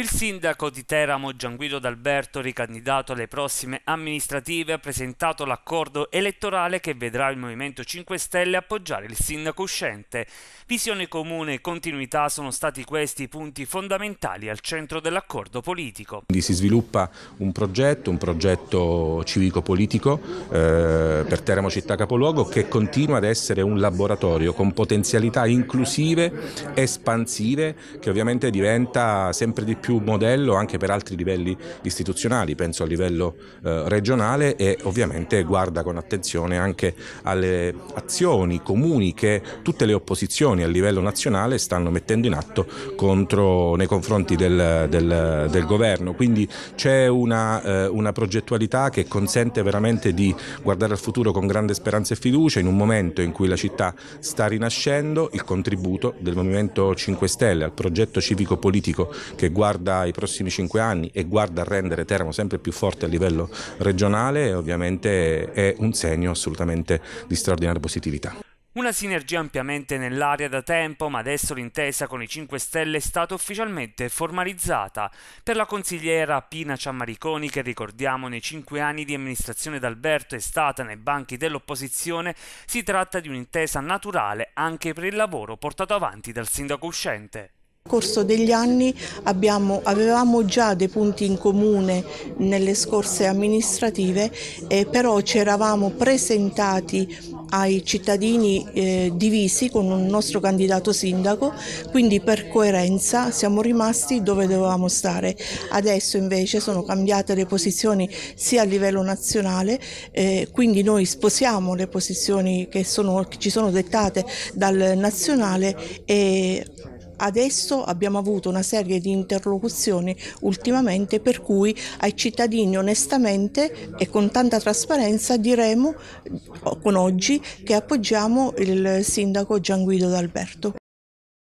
Il sindaco di Teramo Gianguido D'Alberto, ricandidato alle prossime amministrative, ha presentato l'accordo elettorale che vedrà il Movimento 5 Stelle appoggiare il sindaco uscente. Visione comune e continuità sono stati questi i punti fondamentali al centro dell'accordo politico. Quindi si sviluppa un progetto, un progetto civico-politico eh, per Teramo città capoluogo che continua ad essere un laboratorio con potenzialità inclusive, espansive, che ovviamente diventa sempre di più più modello anche per altri livelli istituzionali, penso a livello eh, regionale e ovviamente guarda con attenzione anche alle azioni comuni che tutte le opposizioni a livello nazionale stanno mettendo in atto contro, nei confronti del, del, del governo. Quindi c'è una, eh, una progettualità che consente veramente di guardare al futuro con grande speranza e fiducia in un momento in cui la città sta rinascendo, il contributo del Movimento 5 Stelle al progetto civico-politico che guarda guarda i prossimi cinque anni e guarda a rendere Teramo sempre più forte a livello regionale ovviamente è un segno assolutamente di straordinaria positività. Una sinergia ampiamente nell'area da tempo, ma adesso l'intesa con i 5 Stelle è stata ufficialmente formalizzata. Per la consigliera Pina Ciammariconi, che ricordiamo nei 5 anni di amministrazione d'Alberto è stata nei banchi dell'opposizione, si tratta di un'intesa naturale anche per il lavoro portato avanti dal sindaco uscente. Nel corso degli anni abbiamo, avevamo già dei punti in comune nelle scorse amministrative, eh, però ci eravamo presentati ai cittadini eh, divisi con un nostro candidato sindaco, quindi per coerenza siamo rimasti dove dovevamo stare. Adesso invece sono cambiate le posizioni sia a livello nazionale, eh, quindi noi sposiamo le posizioni che, sono, che ci sono dettate dal nazionale e adesso abbiamo avuto una serie di interlocuzioni ultimamente per cui ai cittadini onestamente e con tanta trasparenza diremo con oggi che appoggiamo il sindaco Gian Guido D'Alberto.